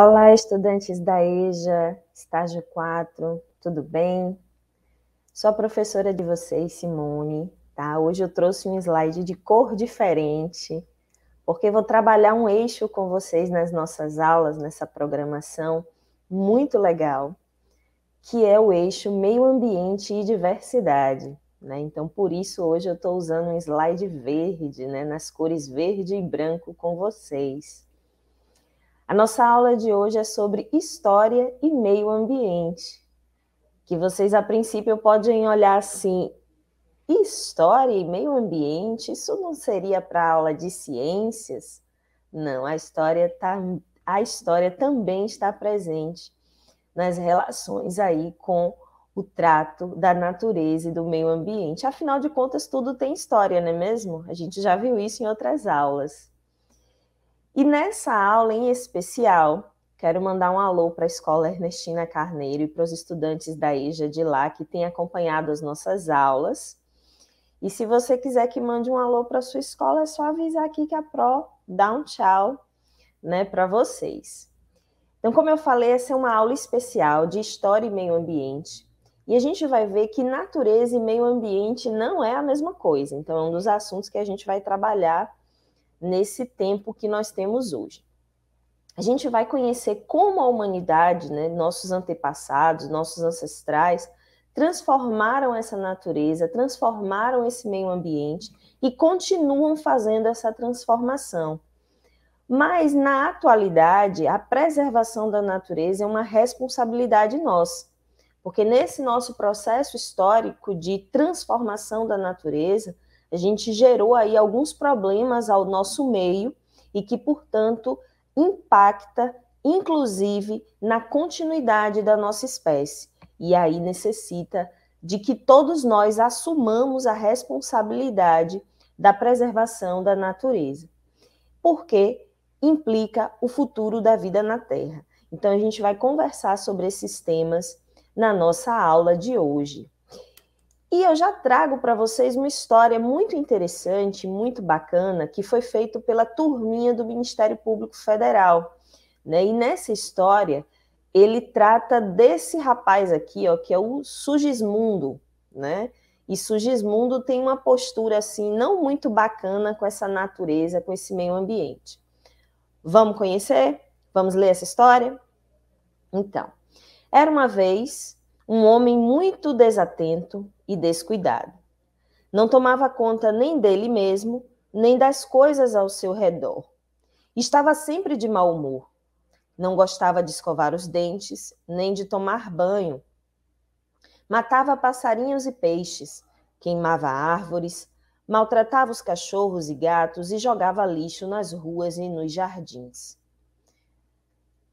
Olá, estudantes da EJA, estágio 4, tudo bem? Sou a professora de vocês, Simone, tá? Hoje eu trouxe um slide de cor diferente, porque vou trabalhar um eixo com vocês nas nossas aulas, nessa programação muito legal, que é o eixo meio ambiente e diversidade, né? Então, por isso, hoje eu estou usando um slide verde, né? Nas cores verde e branco com vocês. A nossa aula de hoje é sobre história e meio ambiente. Que vocês, a princípio, podem olhar assim: história e meio ambiente, isso não seria para aula de ciências? Não, a história, tá, a história também está presente nas relações aí com o trato da natureza e do meio ambiente. Afinal de contas, tudo tem história, não é mesmo? A gente já viu isso em outras aulas. E nessa aula em especial, quero mandar um alô para a escola Ernestina Carneiro e para os estudantes da EJA de lá que têm acompanhado as nossas aulas. E se você quiser que mande um alô para a sua escola, é só avisar aqui que a Pro dá um tchau, né, para vocês. Então, como eu falei, essa é uma aula especial de história e meio ambiente. E a gente vai ver que natureza e meio ambiente não é a mesma coisa. Então, é um dos assuntos que a gente vai trabalhar nesse tempo que nós temos hoje. A gente vai conhecer como a humanidade, né, nossos antepassados, nossos ancestrais, transformaram essa natureza, transformaram esse meio ambiente e continuam fazendo essa transformação. Mas, na atualidade, a preservação da natureza é uma responsabilidade nossa, porque nesse nosso processo histórico de transformação da natureza, a gente gerou aí alguns problemas ao nosso meio e que, portanto, impacta inclusive na continuidade da nossa espécie. E aí necessita de que todos nós assumamos a responsabilidade da preservação da natureza, porque implica o futuro da vida na Terra. Então a gente vai conversar sobre esses temas na nossa aula de hoje. E eu já trago para vocês uma história muito interessante, muito bacana, que foi feito pela turminha do Ministério Público Federal. Né? E nessa história, ele trata desse rapaz aqui, ó, que é o Sugismundo, né? E Sugismundo tem uma postura assim não muito bacana com essa natureza, com esse meio ambiente. Vamos conhecer? Vamos ler essa história? Então, era uma vez um homem muito desatento, e descuidado. Não tomava conta nem dele mesmo, nem das coisas ao seu redor. Estava sempre de mau humor. Não gostava de escovar os dentes, nem de tomar banho. Matava passarinhos e peixes, queimava árvores, maltratava os cachorros e gatos e jogava lixo nas ruas e nos jardins.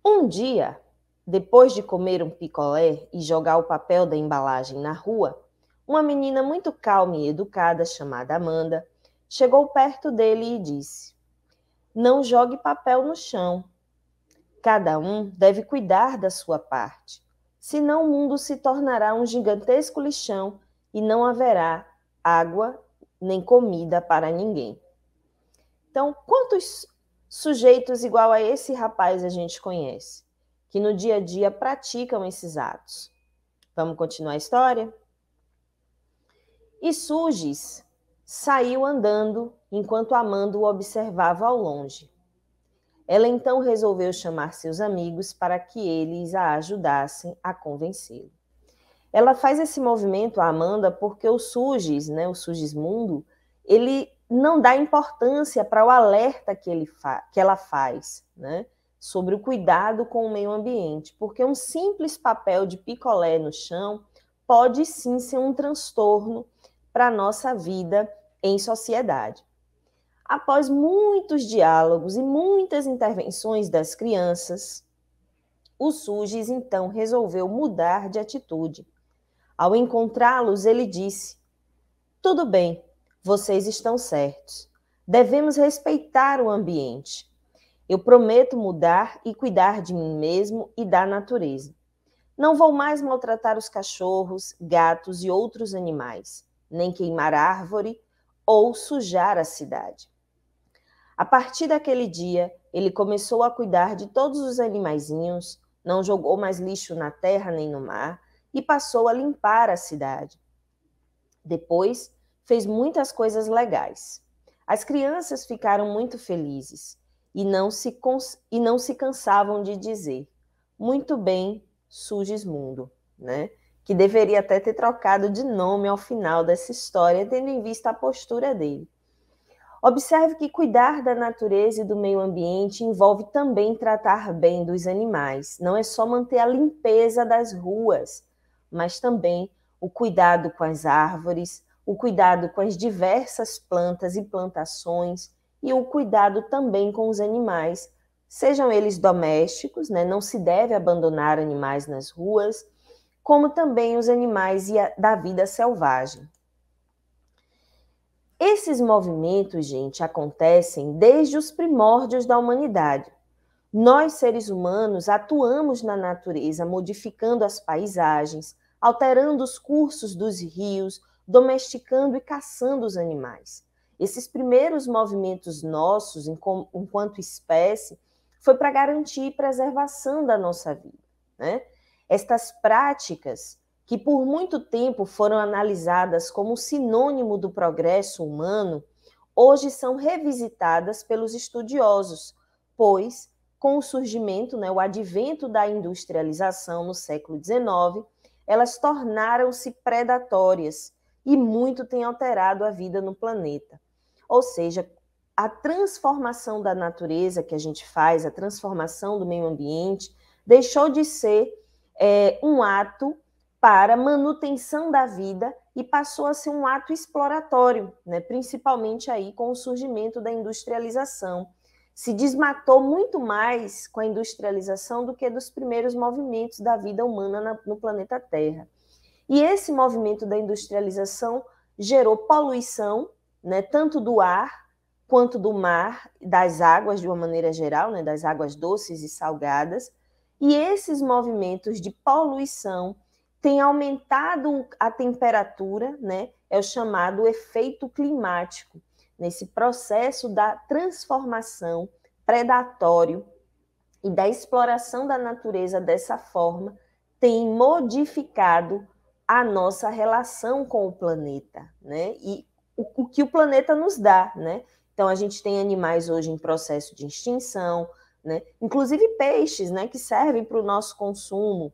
Um dia, depois de comer um picolé e jogar o papel da embalagem na rua, uma menina muito calma e educada, chamada Amanda, chegou perto dele e disse: Não jogue papel no chão. Cada um deve cuidar da sua parte, senão o mundo se tornará um gigantesco lixão e não haverá água nem comida para ninguém. Então, quantos sujeitos igual a esse rapaz a gente conhece, que no dia a dia praticam esses atos? Vamos continuar a história? E Suges saiu andando enquanto Amando o observava ao longe. Ela então resolveu chamar seus amigos para que eles a ajudassem a convencê-lo. Ela faz esse movimento, a Amanda, porque o Suges, né, o Sugismundo, ele não dá importância para o alerta que, ele que ela faz né, sobre o cuidado com o meio ambiente, porque um simples papel de picolé no chão pode sim ser um transtorno para a nossa vida em sociedade. Após muitos diálogos e muitas intervenções das crianças, o Sujis então resolveu mudar de atitude. Ao encontrá-los, ele disse: Tudo bem, vocês estão certos. Devemos respeitar o ambiente. Eu prometo mudar e cuidar de mim mesmo e da natureza. Não vou mais maltratar os cachorros, gatos e outros animais nem queimar árvore ou sujar a cidade. A partir daquele dia, ele começou a cuidar de todos os animaizinhos, não jogou mais lixo na terra nem no mar e passou a limpar a cidade. Depois, fez muitas coisas legais. As crianças ficaram muito felizes e não se, e não se cansavam de dizer: Muito bem, Sugismundo, né? que deveria até ter trocado de nome ao final dessa história, tendo em vista a postura dele. Observe que cuidar da natureza e do meio ambiente envolve também tratar bem dos animais. Não é só manter a limpeza das ruas, mas também o cuidado com as árvores, o cuidado com as diversas plantas e plantações e o cuidado também com os animais, sejam eles domésticos, né? não se deve abandonar animais nas ruas, como também os animais a, da vida selvagem. Esses movimentos, gente, acontecem desde os primórdios da humanidade. Nós, seres humanos, atuamos na natureza, modificando as paisagens, alterando os cursos dos rios, domesticando e caçando os animais. Esses primeiros movimentos nossos, enquanto espécie, foi para garantir preservação da nossa vida. Né? Estas práticas, que por muito tempo foram analisadas como sinônimo do progresso humano, hoje são revisitadas pelos estudiosos, pois, com o surgimento, né, o advento da industrialização no século XIX, elas tornaram-se predatórias e muito tem alterado a vida no planeta. Ou seja, a transformação da natureza que a gente faz, a transformação do meio ambiente, deixou de ser é, um ato para manutenção da vida e passou a ser um ato exploratório, né? principalmente aí com o surgimento da industrialização. Se desmatou muito mais com a industrialização do que dos primeiros movimentos da vida humana na, no planeta Terra. E esse movimento da industrialização gerou poluição, né, tanto do ar quanto do mar, das águas de uma maneira geral, né, das águas doces e salgadas, e esses movimentos de poluição têm aumentado a temperatura, né? É o chamado efeito climático, nesse processo da transformação predatório e da exploração da natureza dessa forma tem modificado a nossa relação com o planeta, né? E o, o que o planeta nos dá, né? Então a gente tem animais hoje em processo de extinção, né? Inclusive peixes, né? Que servem para o nosso consumo.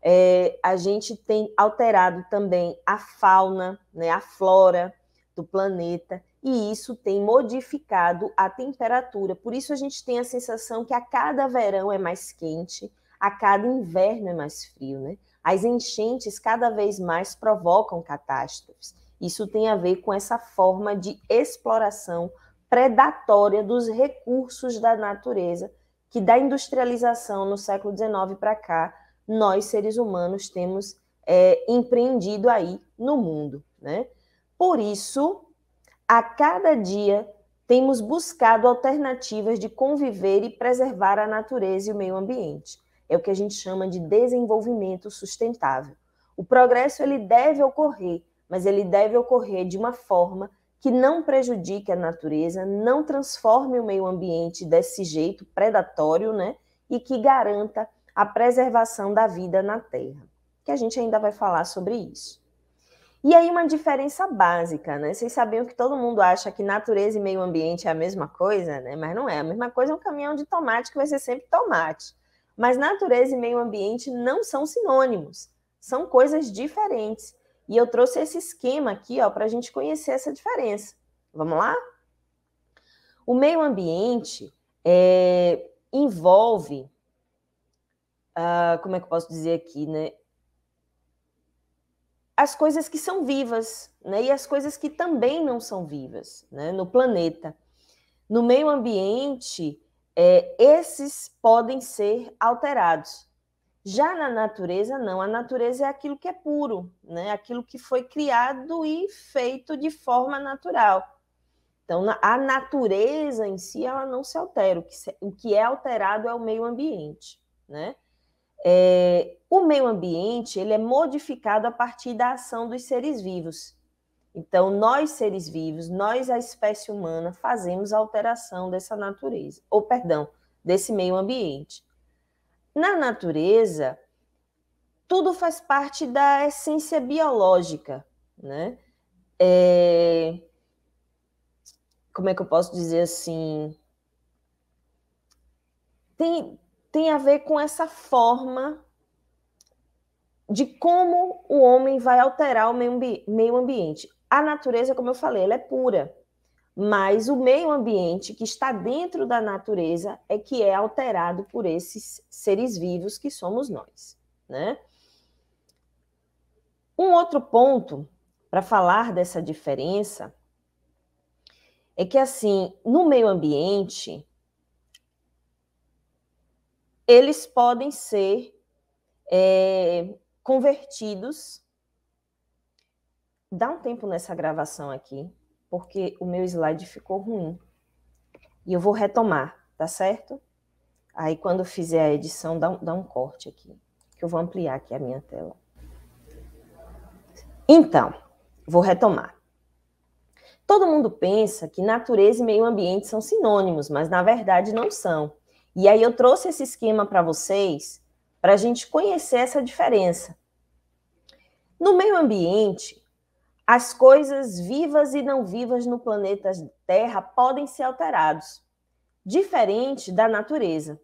É, a gente tem alterado também a fauna, né? A flora do planeta e isso tem modificado a temperatura. Por isso a gente tem a sensação que a cada verão é mais quente, a cada inverno é mais frio, né? As enchentes cada vez mais provocam catástrofes. Isso tem a ver com essa forma de exploração predatória dos recursos da natureza que da industrialização no século XIX para cá, nós seres humanos temos é, empreendido aí no mundo. Né? Por isso, a cada dia temos buscado alternativas de conviver e preservar a natureza e o meio ambiente. É o que a gente chama de desenvolvimento sustentável. O progresso ele deve ocorrer, mas ele deve ocorrer de uma forma que não prejudique a natureza, não transforme o meio ambiente desse jeito predatório, né? E que garanta a preservação da vida na Terra. Que a gente ainda vai falar sobre isso. E aí uma diferença básica, né? Vocês sabiam que todo mundo acha que natureza e meio ambiente é a mesma coisa, né? Mas não é. A mesma coisa é um caminhão de tomate que vai ser sempre tomate. Mas natureza e meio ambiente não são sinônimos, são coisas diferentes. E eu trouxe esse esquema aqui, ó, para a gente conhecer essa diferença. Vamos lá? O meio ambiente é, envolve, ah, como é que eu posso dizer aqui, né? As coisas que são vivas, né? E as coisas que também não são vivas, né? No planeta. No meio ambiente, é, esses podem ser alterados. Já na natureza, não. A natureza é aquilo que é puro, né? aquilo que foi criado e feito de forma natural. Então, a natureza em si, ela não se altera. O que é alterado é o meio ambiente, né? É, o meio ambiente ele é modificado a partir da ação dos seres vivos. Então, nós, seres vivos, nós, a espécie humana, fazemos a alteração dessa natureza, ou perdão, desse meio ambiente. Na natureza, tudo faz parte da essência biológica, né? É... Como é que eu posso dizer assim? Tem, tem a ver com essa forma de como o homem vai alterar o meio ambiente. A natureza, como eu falei, ela é pura mas o meio ambiente que está dentro da natureza é que é alterado por esses seres vivos que somos nós, né? Um outro ponto para falar dessa diferença é que assim, no meio ambiente eles podem ser é, convertidos. Dá um tempo nessa gravação aqui, porque o meu slide ficou ruim. E eu vou retomar, tá certo? Aí, quando fizer a edição, dá um, dá um corte aqui, que eu vou ampliar aqui a minha tela. Então, vou retomar. Todo mundo pensa que natureza e meio ambiente são sinônimos, mas na verdade não são. E aí eu trouxe esse esquema para vocês para a gente conhecer essa diferença. No meio ambiente, as coisas vivas e não vivas no planeta Terra podem ser alterados, diferente da natureza.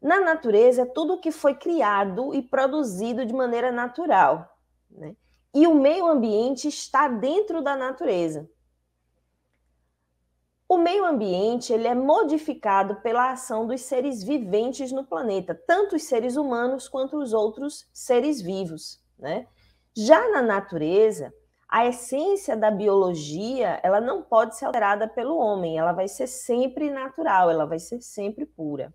Na natureza, tudo que foi criado e produzido de maneira natural, né? E o meio ambiente está dentro da natureza. O meio ambiente ele é modificado pela ação dos seres viventes no planeta, tanto os seres humanos quanto os outros seres vivos, né? Já na natureza, a essência da biologia, ela não pode ser alterada pelo homem, ela vai ser sempre natural, ela vai ser sempre pura.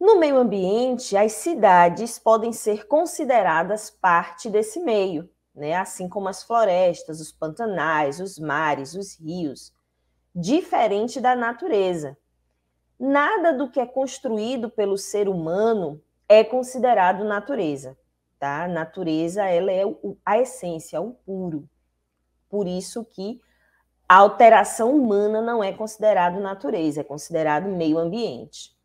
No meio ambiente, as cidades podem ser consideradas parte desse meio, né? assim como as florestas, os pantanais, os mares, os rios, diferente da natureza. Nada do que é construído pelo ser humano é considerado natureza tá? A natureza, ela é o, a essência, é o puro. Por isso que a alteração humana não é considerado natureza, é considerado meio ambiente.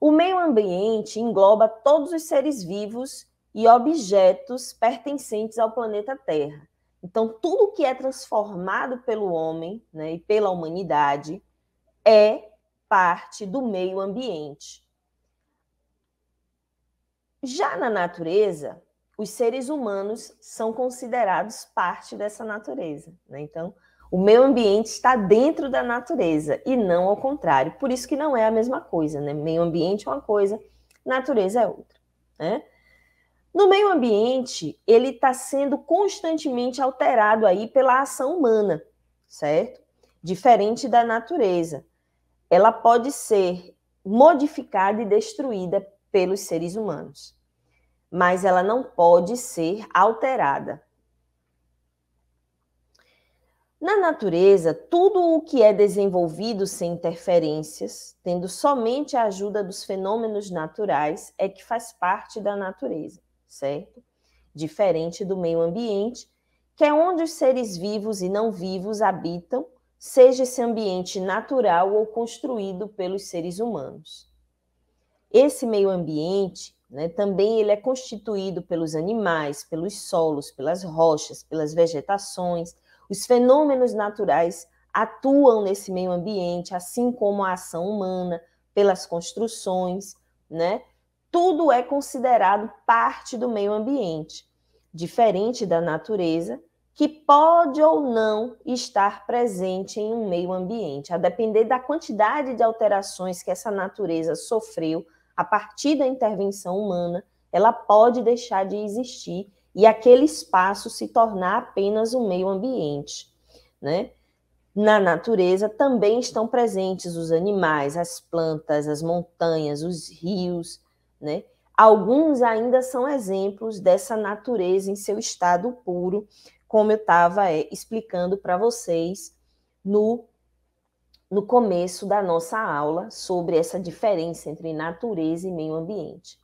O meio ambiente engloba todos os seres vivos e objetos pertencentes ao planeta Terra. Então, tudo que é transformado pelo homem né, e pela humanidade é parte do meio ambiente. Já na natureza, os seres humanos são considerados parte dessa natureza. Né? Então, o meio ambiente está dentro da natureza e não ao contrário. Por isso que não é a mesma coisa, né? Meio ambiente é uma coisa, natureza é outra. Né? No meio ambiente, ele está sendo constantemente alterado aí pela ação humana, certo? Diferente da natureza. Ela pode ser modificada e destruída pelos seres humanos. Mas ela não pode ser alterada. Na natureza, tudo o que é desenvolvido sem interferências, tendo somente a ajuda dos fenômenos naturais, é que faz parte da natureza, certo? Diferente do meio ambiente, que é onde os seres vivos e não vivos habitam, seja esse ambiente natural ou construído pelos seres humanos. Esse meio ambiente né, também ele é constituído pelos animais, pelos solos, pelas rochas, pelas vegetações. Os fenômenos naturais atuam nesse meio ambiente, assim como a ação humana, pelas construções, né? Tudo é considerado parte do meio ambiente, diferente da natureza, que pode ou não estar presente em um meio ambiente, a depender da quantidade de alterações que essa natureza sofreu a partir da intervenção humana, ela pode deixar de existir e aquele espaço se tornar apenas um meio ambiente, né? Na natureza também estão presentes os animais, as plantas, as montanhas, os rios, né? Alguns ainda são exemplos dessa natureza em seu estado puro, como eu estava é, eh, explicando para vocês no no começo da nossa aula sobre essa diferença entre natureza e meio ambiente.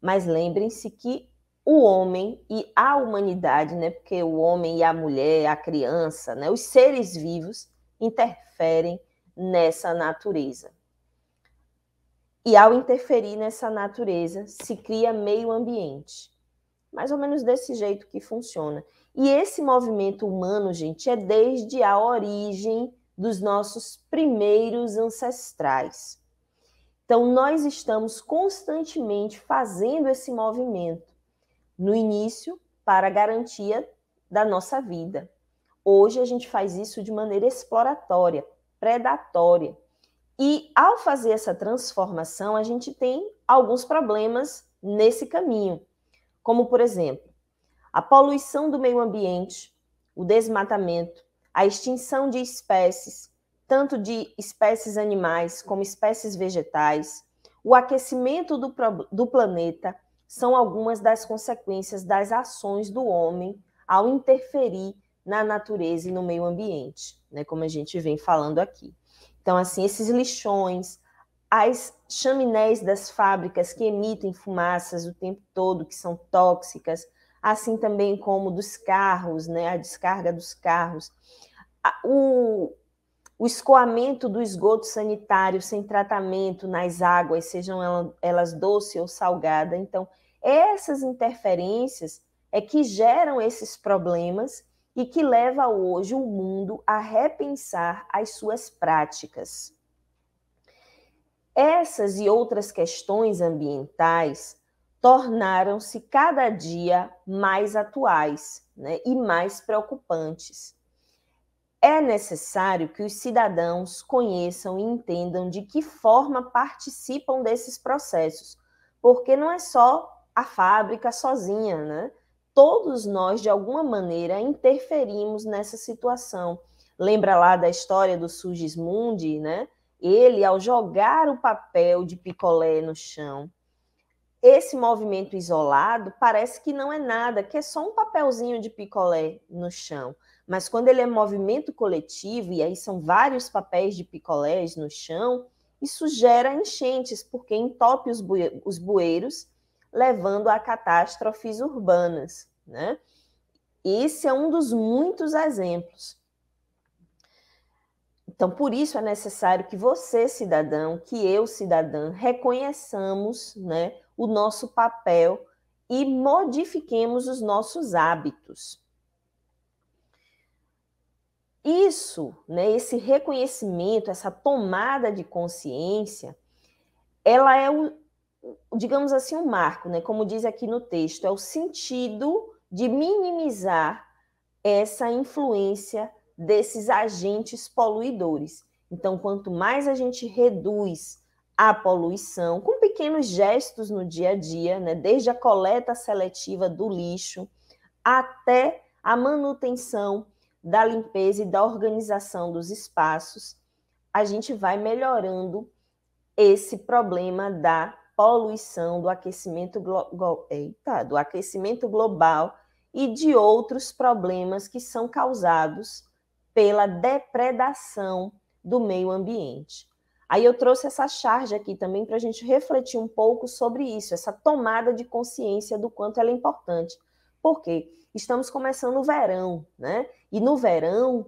Mas lembrem-se que o homem e a humanidade, né? Porque o homem e a mulher, a criança, né? Os seres vivos interferem nessa natureza. E ao interferir nessa natureza, se cria meio ambiente. Mais ou menos desse jeito que funciona. E esse movimento humano, gente, é desde a origem dos nossos primeiros ancestrais. Então, nós estamos constantemente fazendo esse movimento, no início, para a garantia da nossa vida. Hoje, a gente faz isso de maneira exploratória, predatória. E ao fazer essa transformação, a gente tem alguns problemas nesse caminho, como, por exemplo, a poluição do meio ambiente, o desmatamento, a extinção de espécies, tanto de espécies animais como espécies vegetais, o aquecimento do, do planeta, são algumas das consequências das ações do homem ao interferir na natureza e no meio ambiente, né, como a gente vem falando aqui. Então, assim, esses lixões, as chaminés das fábricas que emitem fumaças o tempo todo, que são tóxicas, assim também como dos carros, né, a descarga dos carros, o, o escoamento do esgoto sanitário sem tratamento nas águas, sejam elas, elas doce ou salgada. Então, essas interferências é que geram esses problemas e que leva hoje o mundo a repensar as suas práticas. Essas e outras questões ambientais tornaram-se cada dia mais atuais né, e mais preocupantes. É necessário que os cidadãos conheçam e entendam de que forma participam desses processos, porque não é só a fábrica sozinha, né? Todos nós, de alguma maneira, interferimos nessa situação. Lembra lá da história do Sugismundi, né? Ele, ao jogar o papel de picolé no chão, esse movimento isolado parece que não é nada, que é só um papelzinho de picolé no chão. Mas quando ele é movimento coletivo, e aí são vários papéis de picolés no chão, isso gera enchentes, porque entope os, bueiros, levando a catástrofes urbanas. Né? Esse é um dos muitos exemplos. Então, por isso é necessário que você, cidadão, que eu, cidadã, reconheçamos né, o nosso papel e modifiquemos os nossos hábitos. Isso, né, esse reconhecimento, essa tomada de consciência, ela é o, digamos assim, um marco, né? Como diz aqui no texto, é o sentido de minimizar essa influência desses agentes poluidores. Então, quanto mais a gente reduz à poluição, com pequenos gestos no dia a dia, né? desde a coleta seletiva do lixo até a manutenção da limpeza e da organização dos espaços, a gente vai melhorando esse problema da poluição, do aquecimento, glo Eita, do aquecimento global e de outros problemas que são causados pela depredação do meio ambiente. Aí eu trouxe essa charge aqui também para a gente refletir um pouco sobre isso, essa tomada de consciência do quanto ela é importante. Por quê? Estamos começando o verão, né? E no verão,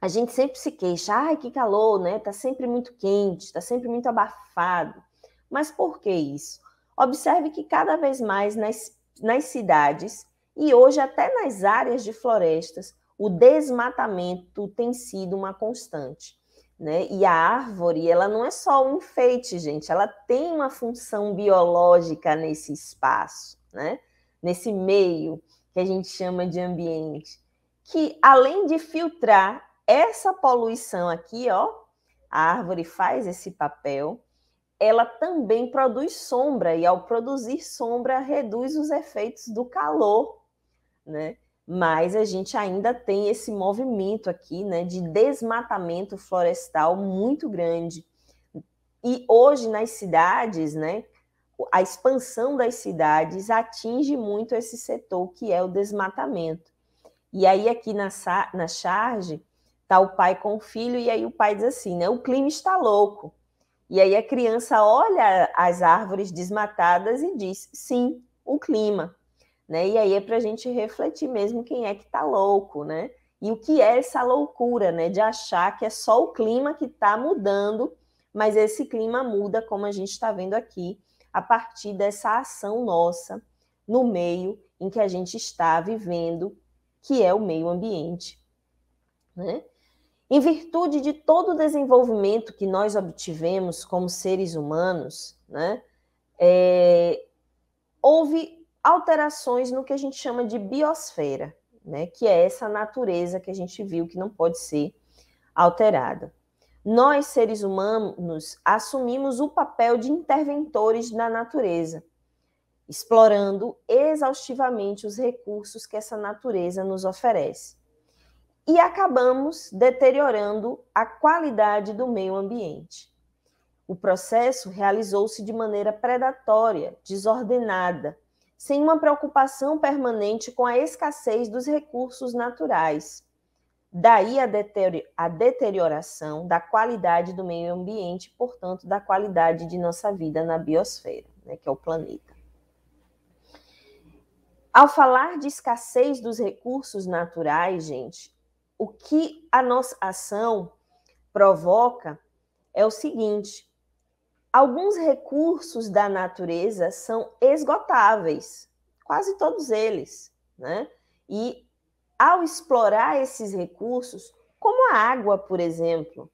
a gente sempre se queixa, ai, que calor, né? Tá sempre muito quente, tá sempre muito abafado. Mas por que isso? Observe que cada vez mais nas, nas cidades e hoje até nas áreas de florestas, o desmatamento tem sido uma constante. Né? E a árvore, ela não é só um enfeite, gente, ela tem uma função biológica nesse espaço, né? nesse meio que a gente chama de ambiente, que além de filtrar essa poluição aqui, ó, a árvore faz esse papel, ela também produz sombra, e ao produzir sombra, reduz os efeitos do calor, né? mas a gente ainda tem esse movimento aqui, né, de desmatamento florestal muito grande. E hoje nas cidades, né, a expansão das cidades atinge muito esse setor que é o desmatamento. E aí aqui na, na charge tá o pai com o filho e aí o pai diz assim, né, o clima está louco. E aí a criança olha as árvores desmatadas e diz, sim, o clima. Né? E aí é para a gente refletir mesmo quem é que está louco, né? E o que é essa loucura, né? De achar que é só o clima que está mudando, mas esse clima muda, como a gente está vendo aqui, a partir dessa ação nossa no meio em que a gente está vivendo, que é o meio ambiente. Né? Em virtude de todo o desenvolvimento que nós obtivemos como seres humanos, né? É, houve alterações no que a gente chama de biosfera, né, que é essa natureza que a gente viu que não pode ser alterada. Nós, seres humanos, assumimos o papel de interventores na natureza, explorando exaustivamente os recursos que essa natureza nos oferece. E acabamos deteriorando a qualidade do meio ambiente. O processo realizou-se de maneira predatória, desordenada, sem uma preocupação permanente com a escassez dos recursos naturais. Daí a deterioração da qualidade do meio ambiente, portanto, da qualidade de nossa vida na biosfera, né, que é o planeta. Ao falar de escassez dos recursos naturais, gente, o que a nossa ação provoca é o seguinte: Alguns recursos da natureza são esgotáveis, quase todos eles, né? E ao explorar esses recursos, como a água, por exemplo,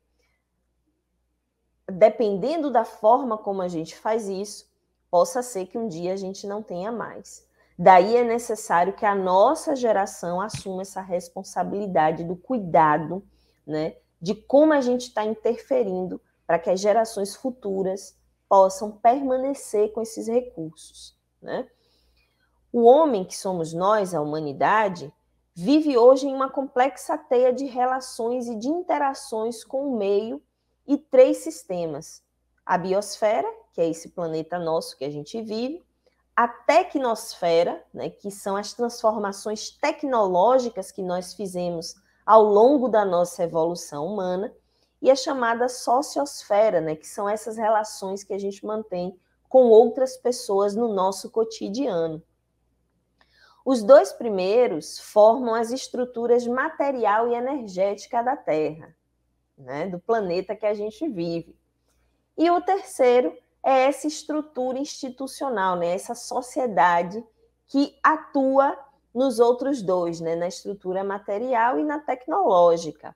dependendo da forma como a gente faz isso, possa ser que um dia a gente não tenha mais. Daí é necessário que a nossa geração assuma essa responsabilidade do cuidado, né, de como a gente está interferindo para que as gerações futuras possam permanecer com esses recursos. Né? O homem que somos nós, a humanidade, vive hoje em uma complexa teia de relações e de interações com o meio e três sistemas: a biosfera, que é esse planeta nosso que a gente vive, a tecnosfera, né, que são as transformações tecnológicas que nós fizemos ao longo da nossa evolução humana, e a chamada sociosfera, né, que são essas relações que a gente mantém com outras pessoas no nosso cotidiano. Os dois primeiros formam as estruturas material e energética da Terra, né, do planeta que a gente vive. E o terceiro é essa estrutura institucional, né, essa sociedade que atua nos outros dois, né, na estrutura material e na tecnológica.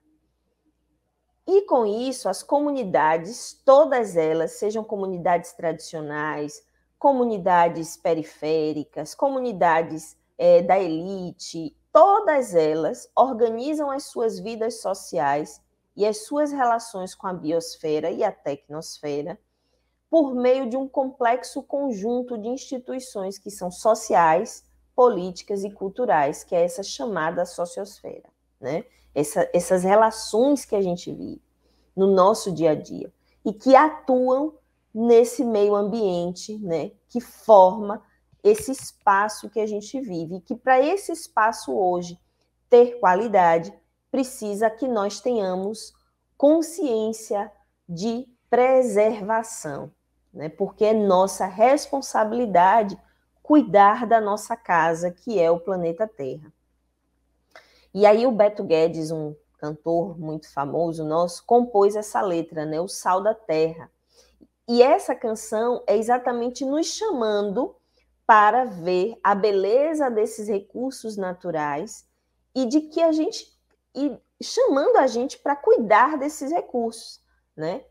E com isso, as comunidades, todas elas, sejam comunidades tradicionais, comunidades periféricas, comunidades é, da elite, todas elas organizam as suas vidas sociais e as suas relações com a biosfera e a tecnosfera por meio de um complexo conjunto de instituições que são sociais, políticas e culturais, que é essa chamada sociosfera. Né? essa, essas relações que a gente vive no nosso dia a dia e que atuam nesse meio ambiente, né, que forma esse espaço que a gente vive, e que para esse espaço hoje ter qualidade, precisa que nós tenhamos consciência de preservação, né? Porque é nossa responsabilidade cuidar da nossa casa, que é o planeta Terra. E aí o Beto Guedes, um cantor muito famoso nosso, compôs essa letra, né, o Sal da Terra. E essa canção é exatamente nos chamando para ver a beleza desses recursos naturais e de que a gente e chamando a gente para cuidar desses recursos, né?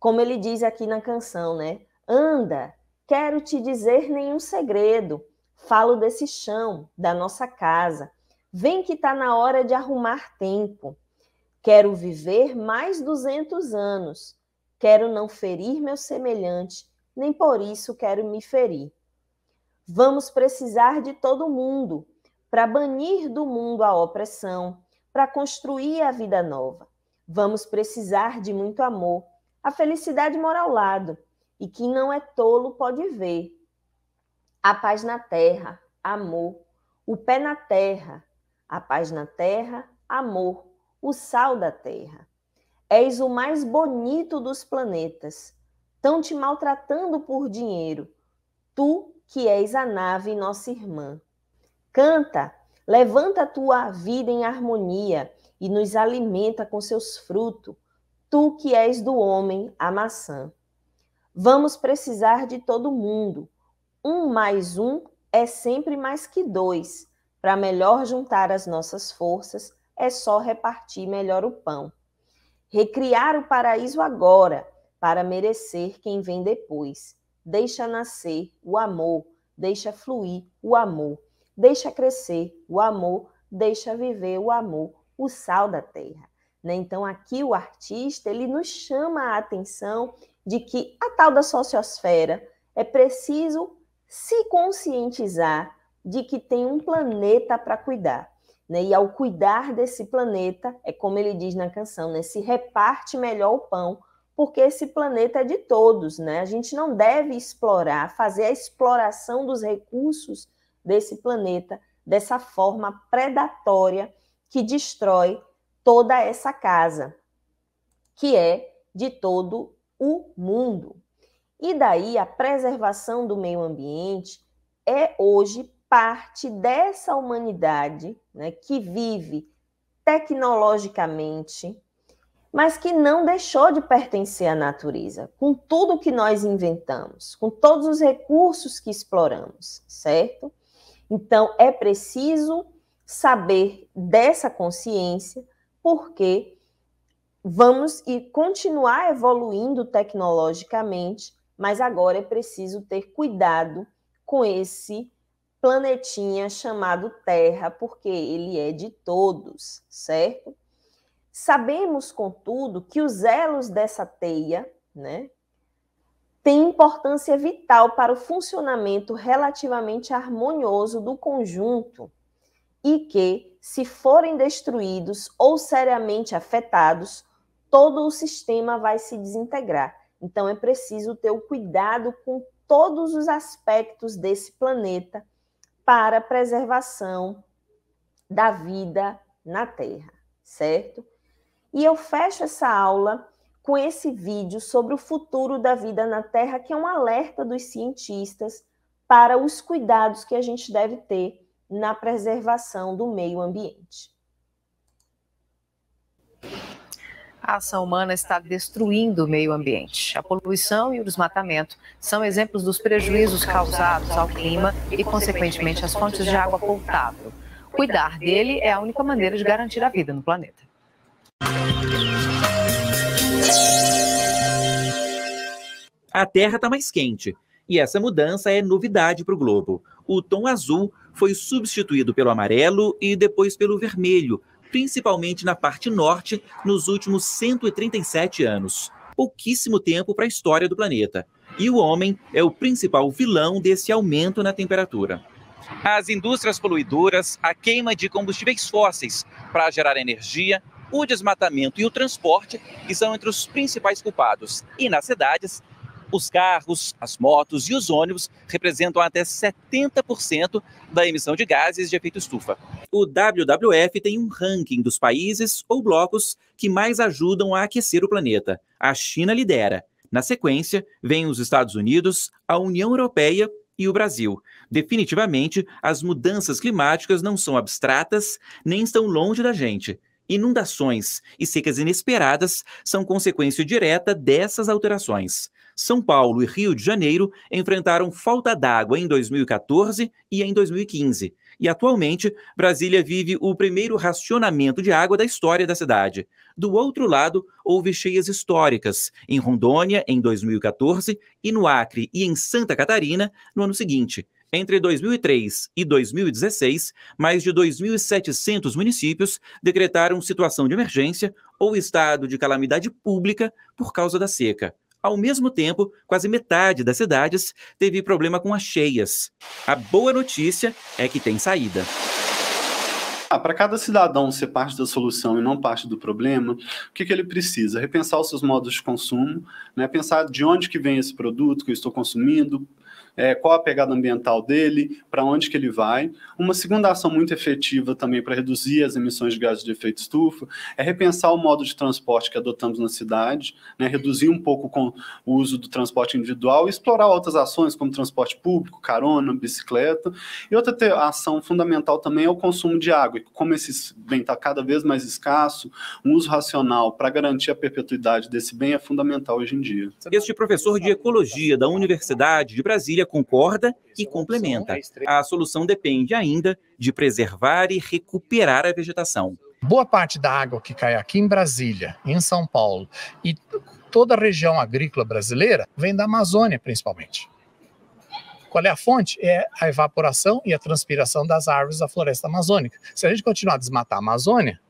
Como ele diz aqui na canção, né? Anda, quero te dizer nenhum segredo. Falo desse chão, da nossa casa Vem que está na hora de arrumar tempo. Quero viver mais 200 anos. Quero não ferir meu semelhante, nem por isso quero me ferir. Vamos precisar de todo mundo para banir do mundo a opressão, para construir a vida nova. Vamos precisar de muito amor, a felicidade mora ao lado, e quem não é tolo pode ver. A paz na terra, amor, o pé na terra, a paz na terra, amor, o sal da terra. És o mais bonito dos planetas. Tão te maltratando por dinheiro, tu que és a nave nossa irmã. Canta, levanta a tua vida em harmonia e nos alimenta com seus frutos, tu que és do homem a maçã. Vamos precisar de todo mundo. Um mais um é sempre mais que dois para melhor juntar as nossas forças, é só repartir melhor o pão. Recriar o paraíso agora, para merecer quem vem depois. Deixa nascer o amor, deixa fluir o amor, deixa crescer o amor, deixa viver o amor, o sal da terra. Né? Então, aqui o artista ele nos chama a atenção de que a tal da sociosfera é preciso se conscientizar de que tem um planeta para cuidar. Né? E ao cuidar desse planeta, é como ele diz na canção, né? se reparte melhor o pão, porque esse planeta é de todos. Né? A gente não deve explorar, fazer a exploração dos recursos desse planeta dessa forma predatória que destrói toda essa casa, que é de todo o mundo. E daí a preservação do meio ambiente é hoje parte dessa humanidade né, que vive tecnologicamente, mas que não deixou de pertencer à natureza, com tudo que nós inventamos, com todos os recursos que exploramos, certo? Então, é preciso saber dessa consciência, porque vamos e continuar evoluindo tecnologicamente, mas agora é preciso ter cuidado com esse planetinha chamado Terra, porque ele é de todos, certo? Sabemos, contudo, que os elos dessa teia, né, têm importância vital para o funcionamento relativamente harmonioso do conjunto e que, se forem destruídos ou seriamente afetados, todo o sistema vai se desintegrar. Então é preciso ter o cuidado com todos os aspectos desse planeta para a preservação da vida na Terra, certo? E eu fecho essa aula com esse vídeo sobre o futuro da vida na Terra, que é um alerta dos cientistas para os cuidados que a gente deve ter na preservação do meio ambiente. a ação humana está destruindo o meio ambiente. A poluição e o desmatamento são exemplos dos prejuízos causados ao clima e, consequentemente, às fontes de água potável. Cuidar dele é a única maneira de garantir a vida no planeta. A Terra está mais quente. E essa mudança é novidade para o globo. O tom azul foi substituído pelo amarelo e depois pelo vermelho, principalmente na parte norte, nos últimos 137 anos. Pouquíssimo tempo para a história do planeta. E o homem é o principal vilão desse aumento na temperatura. As indústrias poluidoras, a queima de combustíveis fósseis para gerar energia, o desmatamento e o transporte, que são entre os principais culpados. E nas cidades, os carros, as motos e os ônibus representam até 70% da emissão de gases de efeito estufa. O WWF tem um ranking dos países ou blocos que mais ajudam a aquecer o planeta. A China lidera. Na sequência, vêm os Estados Unidos, a União Europeia e o Brasil. Definitivamente, as mudanças climáticas não são abstratas nem estão longe da gente. Inundações e secas inesperadas são consequência direta dessas alterações. São Paulo e Rio de Janeiro enfrentaram falta d'água em 2014 e em 2015. E atualmente, Brasília vive o primeiro racionamento de água da história da cidade. Do outro lado, houve cheias históricas em Rondônia em 2014 e no Acre e em Santa Catarina no ano seguinte. Entre 2003 e 2016, mais de 2.700 municípios decretaram situação de emergência ou estado de calamidade pública por causa da seca. Ao mesmo tempo, quase metade das cidades teve problema com as cheias. A boa notícia é que tem saída. Ah, para cada cidadão ser parte da solução e não parte do problema, o que, que ele precisa? Repensar os seus modos de consumo, né? pensar de onde que vem esse produto que eu estou consumindo, é, qual a pegada ambiental dele, para onde que ele vai. Uma segunda ação muito efetiva também para reduzir as emissões de gases de efeito estufa é repensar o modo de transporte que adotamos na cidade, né, reduzir um pouco com o uso do transporte individual e explorar outras ações como transporte público, carona, bicicleta. E outra ação fundamental também é o consumo de água, e como esse bem está cada vez mais escasso, um uso racional para garantir a perpetuidade desse bem é fundamental hoje em dia. Este professor de ecologia da Universidade de Brasília concorda e complementa. É a solução depende ainda de preservar e recuperar a vegetação. Boa parte da água que cai aqui em Brasília, em São Paulo e toda a região agrícola brasileira vem da Amazônia, principalmente. Qual é a fonte? É a evaporação e a transpiração das árvores da floresta amazônica. Se a gente continuar a desmatar a Amazônia,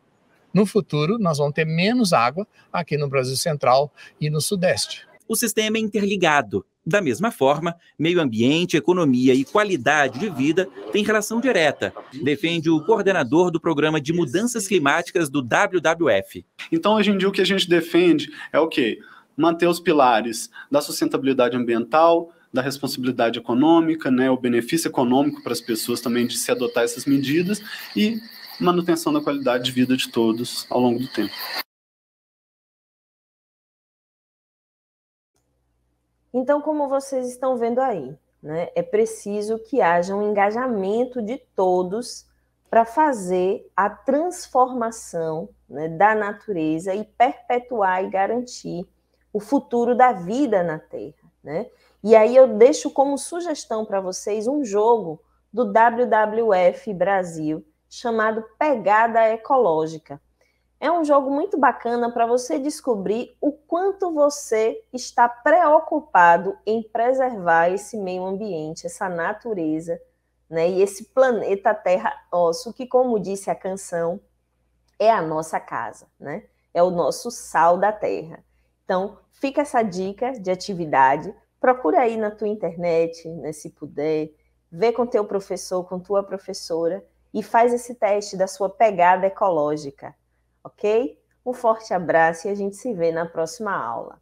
no futuro nós vamos ter menos água aqui no Brasil Central e no Sudeste. O sistema é interligado da mesma forma, meio ambiente, economia e qualidade de vida têm relação direta, defende o coordenador do programa de mudanças climáticas do WWF. Então, hoje em dia, o que a gente defende é o quê? Manter os pilares da sustentabilidade ambiental, da responsabilidade econômica, né, o benefício econômico para as pessoas também de se adotar essas medidas e manutenção da qualidade de vida de todos ao longo do tempo. Então, como vocês estão vendo aí, né, é preciso que haja um engajamento de todos para fazer a transformação né, da natureza e perpetuar e garantir o futuro da vida na Terra. Né? E aí eu deixo como sugestão para vocês um jogo do WWF Brasil chamado Pegada Ecológica. É um jogo muito bacana para você descobrir o quanto você está preocupado em preservar esse meio ambiente, essa natureza, né? E esse planeta Terra Osso, que, como disse a canção, é a nossa casa, né? É o nosso sal da terra. Então, fica essa dica de atividade. Procura aí na tua internet, né, se puder, vê com teu professor, com tua professora e faz esse teste da sua pegada ecológica ok? Um forte abraço e a gente se vê na próxima aula.